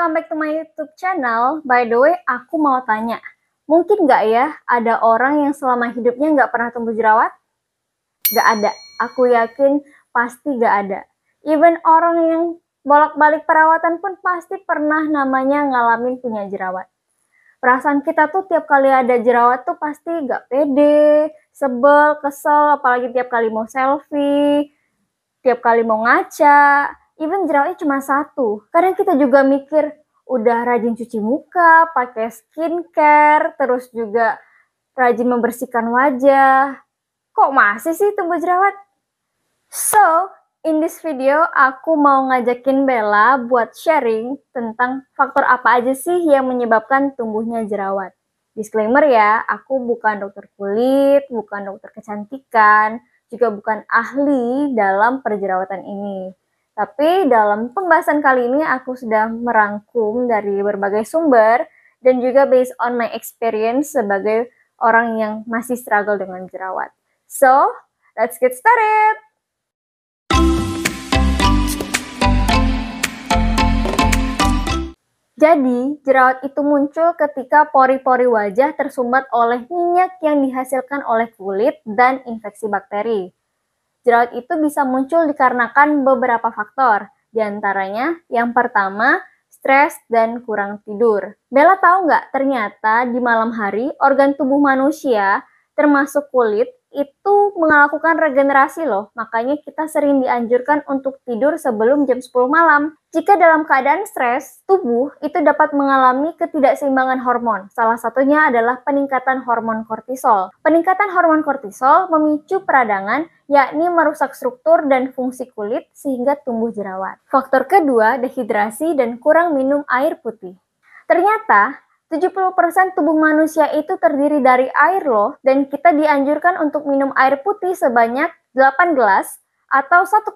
welcome back to my YouTube channel. By the way, aku mau tanya, mungkin nggak ya ada orang yang selama hidupnya nggak pernah tumbuh jerawat? Nggak ada, aku yakin pasti nggak ada. Even orang yang bolak-balik perawatan pun pasti pernah namanya ngalamin punya jerawat. Perasaan kita tuh tiap kali ada jerawat tuh pasti nggak pede, sebel, kesel, apalagi tiap kali mau selfie, tiap kali mau ngaca, even jerawatnya cuma satu. Kadang kita juga mikir udah rajin cuci muka, pakai skincare, terus juga rajin membersihkan wajah. Kok masih sih tumbuh jerawat? So, in this video aku mau ngajakin Bella buat sharing tentang faktor apa aja sih yang menyebabkan tumbuhnya jerawat. Disclaimer ya, aku bukan dokter kulit, bukan dokter kecantikan, juga bukan ahli dalam perjerawatan ini. Tapi dalam pembahasan kali ini aku sudah merangkum dari berbagai sumber dan juga based on my experience sebagai orang yang masih struggle dengan jerawat. So, let's get started. Jadi, jerawat itu muncul ketika pori-pori wajah tersumbat oleh minyak yang dihasilkan oleh kulit dan infeksi bakteri. Jerawat itu bisa muncul dikarenakan beberapa faktor, diantaranya yang pertama, stres dan kurang tidur. Bella tahu nggak ternyata di malam hari organ tubuh manusia, termasuk kulit, itu melakukan regenerasi loh. Makanya kita sering dianjurkan untuk tidur sebelum jam 10 malam. Jika dalam keadaan stres, tubuh itu dapat mengalami ketidakseimbangan hormon. Salah satunya adalah peningkatan hormon kortisol. Peningkatan hormon kortisol memicu peradangan, yakni merusak struktur dan fungsi kulit sehingga tumbuh jerawat. Faktor kedua, dehidrasi dan kurang minum air putih. Ternyata 70% tubuh manusia itu terdiri dari air loh, dan kita dianjurkan untuk minum air putih sebanyak 8 gelas atau 1,8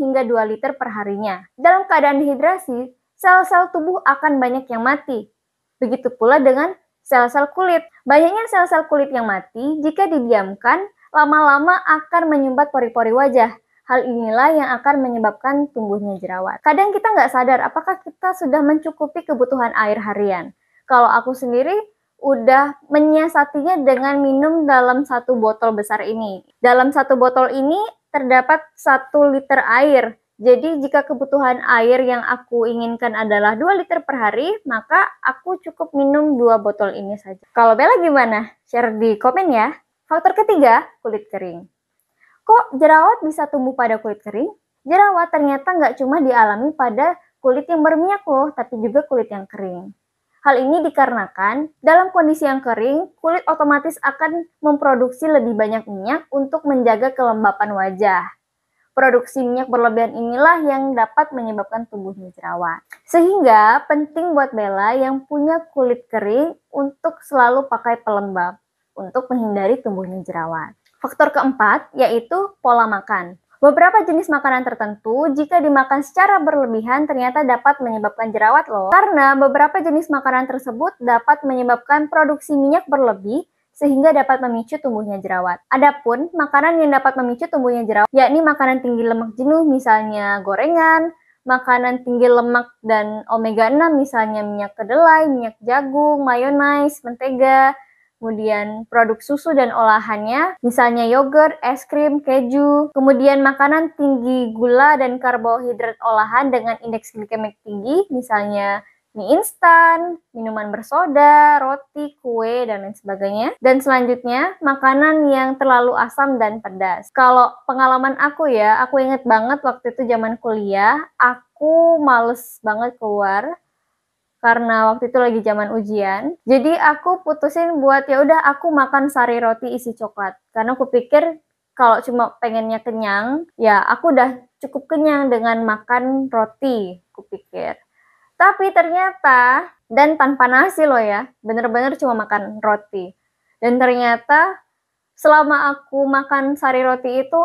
hingga 2 liter perharinya. Dalam keadaan dehidrasi, sel-sel tubuh akan banyak yang mati. Begitu pula dengan sel-sel kulit. Banyaknya sel-sel kulit yang mati jika didiamkan lama-lama akan menyumbat pori-pori wajah. Hal inilah yang akan menyebabkan tumbuhnya jerawat. Kadang kita nggak sadar apakah kita sudah mencukupi kebutuhan air harian kalau aku sendiri udah menyiasatinya dengan minum dalam satu botol besar ini. Dalam satu botol ini terdapat satu liter air. Jadi jika kebutuhan air yang aku inginkan adalah 2 liter per hari, maka aku cukup minum dua botol ini saja. Kalau Bella gimana? Share di komen ya. Faktor ketiga, kulit kering. Kok jerawat bisa tumbuh pada kulit kering? Jerawat ternyata nggak cuma dialami pada kulit yang berminyak loh, tapi juga kulit yang kering. Hal ini dikarenakan dalam kondisi yang kering, kulit otomatis akan memproduksi lebih banyak minyak untuk menjaga kelembapan wajah. Produksi minyak berlebihan inilah yang dapat menyebabkan tubuhnya jerawat. Sehingga penting buat Bella yang punya kulit kering untuk selalu pakai pelembab untuk menghindari tumbuhnya jerawat. Faktor keempat yaitu pola makan. Beberapa jenis makanan tertentu, jika dimakan secara berlebihan, ternyata dapat menyebabkan jerawat loh. Karena beberapa jenis makanan tersebut dapat menyebabkan produksi minyak berlebih, sehingga dapat memicu tumbuhnya jerawat. Adapun makanan yang dapat memicu tumbuhnya jerawat, yakni makanan tinggi lemak jenuh, misalnya gorengan, makanan tinggi lemak dan omega 6, misalnya minyak kedelai, minyak jagung, mayonaise, mentega, kemudian produk susu dan olahannya, misalnya yogurt, es krim, keju, kemudian makanan tinggi gula dan karbohidrat olahan dengan indeks glikemik tinggi, misalnya mie instan, minuman bersoda, roti, kue, dan lain sebagainya. Dan selanjutnya, makanan yang terlalu asam dan pedas. Kalau pengalaman aku ya, aku inget banget waktu itu zaman kuliah, aku males banget keluar karena waktu itu lagi zaman ujian. Jadi aku putusin buat ya udah aku makan sari roti isi coklat karena aku pikir kalau cuma pengennya kenyang, ya aku udah cukup kenyang dengan makan roti, aku pikir. Tapi ternyata dan tanpa nasi loh ya, bener-bener cuma makan roti. Dan ternyata selama aku makan sari roti itu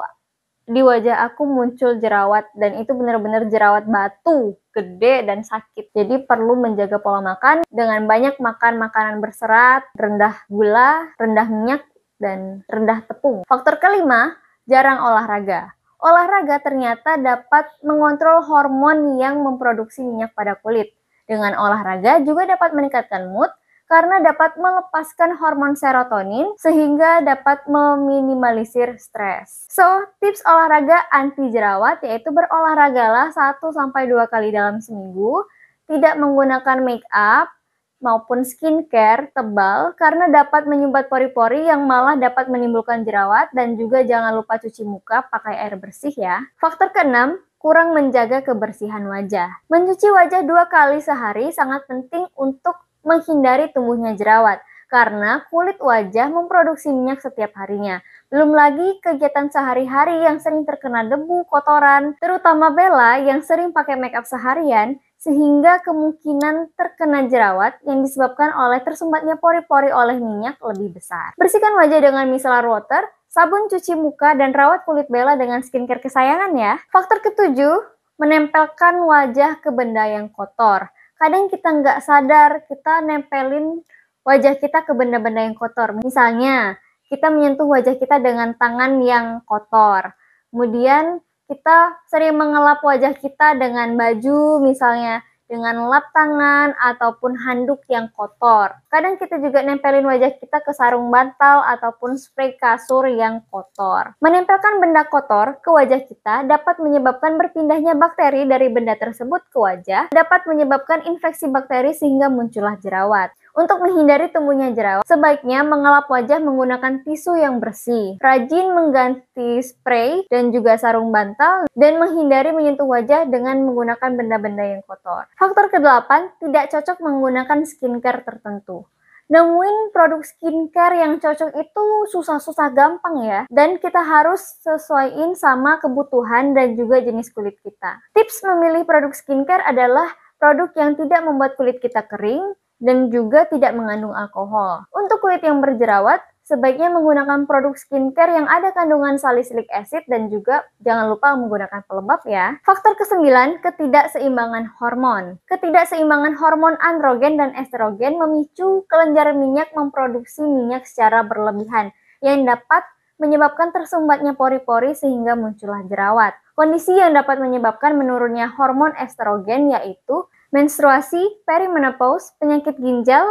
di wajah aku muncul jerawat dan itu benar-benar jerawat batu, gede dan sakit. Jadi perlu menjaga pola makan dengan banyak makan makanan berserat, rendah gula, rendah minyak dan rendah tepung. Faktor kelima, jarang olahraga. Olahraga ternyata dapat mengontrol hormon yang memproduksi minyak pada kulit. Dengan olahraga juga dapat meningkatkan mood, karena dapat melepaskan hormon serotonin sehingga dapat meminimalisir stres. So, tips olahraga anti jerawat yaitu berolahragalah 1 sampai 2 kali dalam seminggu, tidak menggunakan make up maupun skincare tebal karena dapat menyumbat pori-pori yang malah dapat menimbulkan jerawat dan juga jangan lupa cuci muka pakai air bersih ya. Faktor keenam, kurang menjaga kebersihan wajah. Mencuci wajah dua kali sehari sangat penting untuk menghindari tumbuhnya jerawat karena kulit wajah memproduksi minyak setiap harinya. Belum lagi kegiatan sehari-hari yang sering terkena debu, kotoran, terutama Bella yang sering pakai makeup seharian, sehingga kemungkinan terkena jerawat yang disebabkan oleh tersumbatnya pori-pori oleh minyak lebih besar. Bersihkan wajah dengan micellar water, sabun cuci muka, dan rawat kulit Bella dengan skincare kesayangan ya. Faktor ketujuh, menempelkan wajah ke benda yang kotor kadang kita nggak sadar kita nempelin wajah kita ke benda-benda yang kotor. Misalnya, kita menyentuh wajah kita dengan tangan yang kotor. Kemudian kita sering mengelap wajah kita dengan baju misalnya dengan lap tangan ataupun handuk yang kotor. Kadang kita juga nempelin wajah kita ke sarung bantal ataupun spray kasur yang kotor. Menempelkan benda kotor ke wajah kita dapat menyebabkan berpindahnya bakteri dari benda tersebut ke wajah, dapat menyebabkan infeksi bakteri sehingga muncullah jerawat. Untuk menghindari tumbuhnya jerawat, sebaiknya mengelap wajah menggunakan tisu yang bersih, rajin mengganti spray dan juga sarung bantal, dan menghindari menyentuh wajah dengan menggunakan benda-benda yang kotor. Faktor kedelapan, tidak cocok menggunakan skincare tertentu. Nemuin produk skincare yang cocok itu susah-susah gampang ya. Dan kita harus sesuaiin sama kebutuhan dan juga jenis kulit kita. Tips memilih produk skincare adalah produk yang tidak membuat kulit kita kering, dan juga tidak mengandung alkohol. Untuk kulit yang berjerawat, sebaiknya menggunakan produk skincare yang ada kandungan salicylic acid dan juga jangan lupa menggunakan pelembab ya. Faktor kesembilan, ketidakseimbangan hormon. Ketidakseimbangan hormon androgen dan estrogen memicu kelenjar minyak memproduksi minyak secara berlebihan yang dapat menyebabkan tersumbatnya pori-pori sehingga muncullah jerawat. Kondisi yang dapat menyebabkan menurunnya hormon estrogen yaitu menstruasi, perimenopause, penyakit ginjal,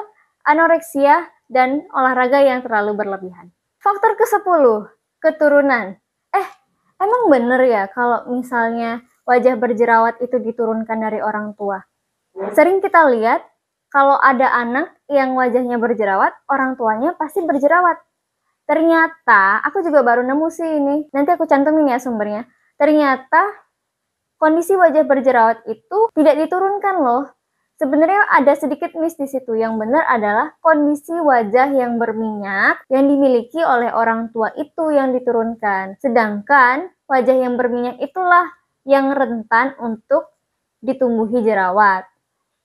anoreksia, dan olahraga yang terlalu berlebihan. Faktor ke-10, keturunan. Eh, emang bener ya kalau misalnya wajah berjerawat itu diturunkan dari orang tua? Sering kita lihat kalau ada anak yang wajahnya berjerawat, orang tuanya pasti berjerawat. Ternyata, aku juga baru nemu sih ini. Nanti aku cantumin ya sumbernya. Ternyata kondisi wajah berjerawat itu tidak diturunkan loh. Sebenarnya ada sedikit miss di situ. Yang benar adalah kondisi wajah yang berminyak yang dimiliki oleh orang tua itu yang diturunkan. Sedangkan wajah yang berminyak itulah yang rentan untuk ditumbuhi jerawat.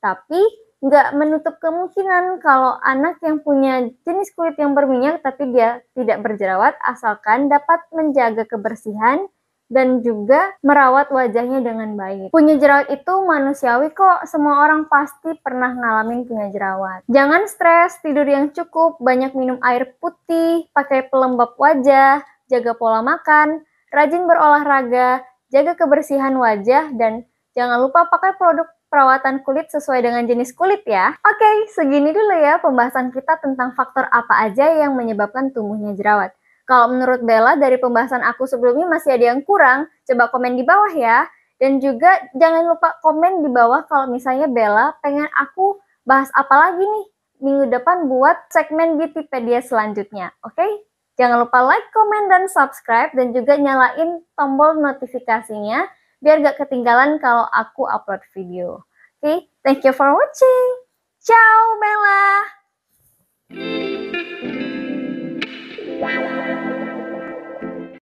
Tapi nggak menutup kemungkinan kalau anak yang punya jenis kulit yang berminyak tapi dia tidak berjerawat asalkan dapat menjaga kebersihan dan juga merawat wajahnya dengan baik. Punya jerawat itu manusiawi kok, semua orang pasti pernah ngalamin punya jerawat. Jangan stres, tidur yang cukup, banyak minum air putih, pakai pelembab wajah, jaga pola makan, rajin berolahraga, jaga kebersihan wajah, dan jangan lupa pakai produk perawatan kulit sesuai dengan jenis kulit ya. Oke, segini dulu ya pembahasan kita tentang faktor apa aja yang menyebabkan tumbuhnya jerawat. Kalau menurut Bella dari pembahasan aku sebelumnya masih ada yang kurang, coba komen di bawah ya. Dan juga jangan lupa komen di bawah kalau misalnya Bella pengen aku bahas apa lagi nih minggu depan buat segmen Beautypedia selanjutnya. Oke? Okay? Jangan lupa like, komen, dan subscribe dan juga nyalain tombol notifikasinya biar gak ketinggalan kalau aku upload video. Oke, okay? thank you for watching. Ciao Bella. Wow.